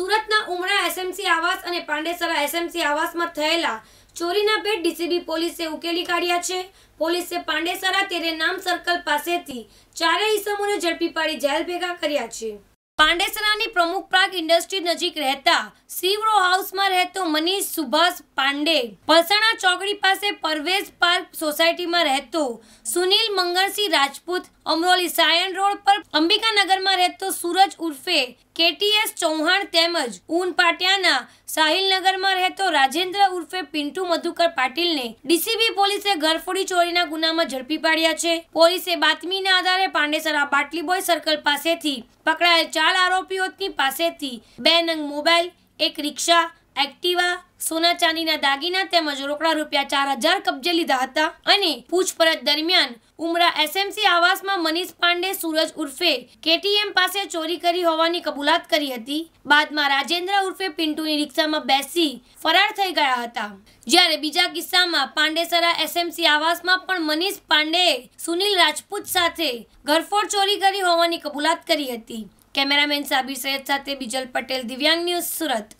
સુરતના ઉમરા એસએમસી આવાસ અને પાંડેસરા એસએમસી આવાસમાં થયેલા ચોરીના ભેટ ડીસીબી પોલીસે ઉકેલી કાઢ્યા છે પોલીસે પાંડેસરા તેરે નામ સર્કલ પાસેથી ચારેય ઇસમોને ઝડપી પાડી જેલ ભેગા કર્યા છે પાંડેસરાની પ્રમુખ પ્રાગ ઇન્ડસ્ટ્રી નજીક રહેતા સીવરો હાઉસમાં રહેતો મનીષ સુભાષ પાંડે પલસાણા ચોકડી પાસે પરવેઝ પાર્ક સોસાયટીમાં રહેતો સુનિલ મંગળસિંહ રાજપૂત અમરોલી સાયણ રોડ પર અંબિકાનગરમાં રહેતો સુરજ ઉર્ફે કેટીએસ ચૌહાણ તેમજ ઉન ઊનપાટિયાના સાહિલનગરમાં રહેતો રાજેન્દ્ર ઉર્ફે પિન્ટુ મધુકર પાટીલને ડીસીબી પોલીસે ઘરફોડી ચોરીના ગુનામાં ઝડપી પાડ્યા છે પોલીસે બાતમીના આધારે પાંડેસરા બાટલી સર્કલ પાસેથી પકડાયેલ ચાર આરોપીઓની પાસેથી બે નંગ મોબાઈલ એક રિક્ષા એક્ટિવા સોના ચાંદીના દાગીના તેમજ રોકડા રૂપિયા ચાર હજાર કબજે લીધા હતા અને પૂછપરછ દરમિયાન ઉમરા એસએમસી આવાસમાં મનીષ પાંડે સુરજ ઉર્ફે કેટીએમ પાસે ચોરી કરી હોવાની કબૂલાત કરી હતી બાદમાં રાજેન્દ્ર ઉર્ફે પિન્ટુની રિક્ષામાં બેસી ફરાર થઈ ગયા હતા જ્યારે બીજા કિસ્સામાં પાંડેસરા એસએમસી આવાસમાં પણ મનીષ પાંડે સુનિલ રાજપૂત સાથે ઘરફોડ ચોરી કરી હોવાની કબૂલાત કરી હતી કેમેરામેન સાબિર સૈયદ સાથે બિજલ પટેલ દિવ્યાંગ ન્યૂઝ સુરત